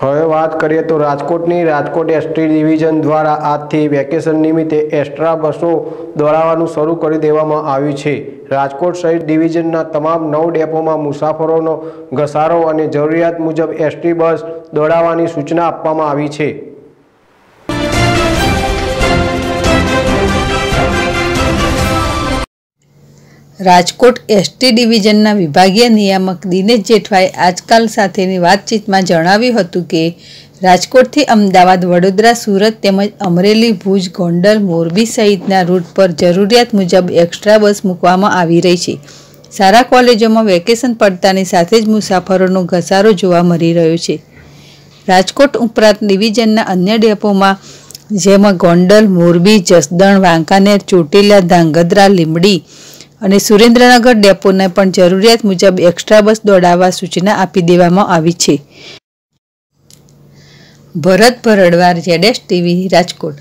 હવે વાત કરીએ તો રાજકોટની રાજકોટ એસટી ડિવિઝન દ્વારા આજથી વેકેશન નિમિત્તે એક્સ્ટ્રા બસો દોડાવવાનું શરૂ કરી દેવામાં આવ્યું છે રાજકોટ સહિત ડિવિઝનના તમામ નવ ડેપોમાં મુસાફરોનો ઘસારો અને જરૂરિયાત મુજબ એસટી બસ દોડાવવાની સૂચના આપવામાં આવી છે રાજકોટ એસટી ડિવિઝનના વિભાગીય નિયામક દિનેશ જેઠવાએ આજકાલ સાથેની વાતચીતમાં જણાવ્યું હતું કે રાજકોટથી અમદાવાદ વડોદરા સુરત તેમજ અમરેલી ભુજ ગોંડલ મોરબી સહિતના રૂટ પર જરૂરિયાત મુજબ એક્સ્ટ્રા બસ મૂકવામાં આવી રહી છે સારા કોલેજોમાં વેકેશન પડતાની સાથે જ મુસાફરોનો ઘસારો જોવા મળી રહ્યો છે રાજકોટ ઉપરાંત ડિવિઝનના અન્ય ડેપોમાં જેમાં ગોંડલ મોરબી જસદણ વાંકાનેર ચોટીલા ધાંગધ્રા લીમડી અને સુરેન્દ્રનગર ડેપોને પણ જરૂરિયાત મુજબ એક્સ્ટ્રા બસ દોડાવવા સૂચના આપી દેવામાં આવી છે ભરત ભરડવાર જેડેશ ટીવી રાજકોટ